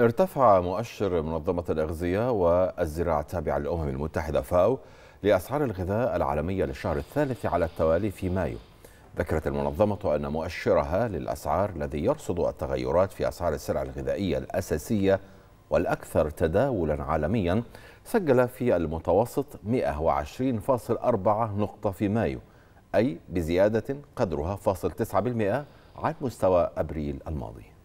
ارتفع مؤشر منظمة الأغذية والزراعة التابعة للأمم المتحدة فاو لأسعار الغذاء العالمية للشهر الثالث على التوالي في مايو ذكرت المنظمة أن مؤشرها للأسعار الذي يرصد التغيرات في أسعار السلع الغذائية الأساسية والأكثر تداولا عالميا سجل في المتوسط 120.4 نقطة في مايو أي بزيادة قدرها 0.9% عن مستوى أبريل الماضي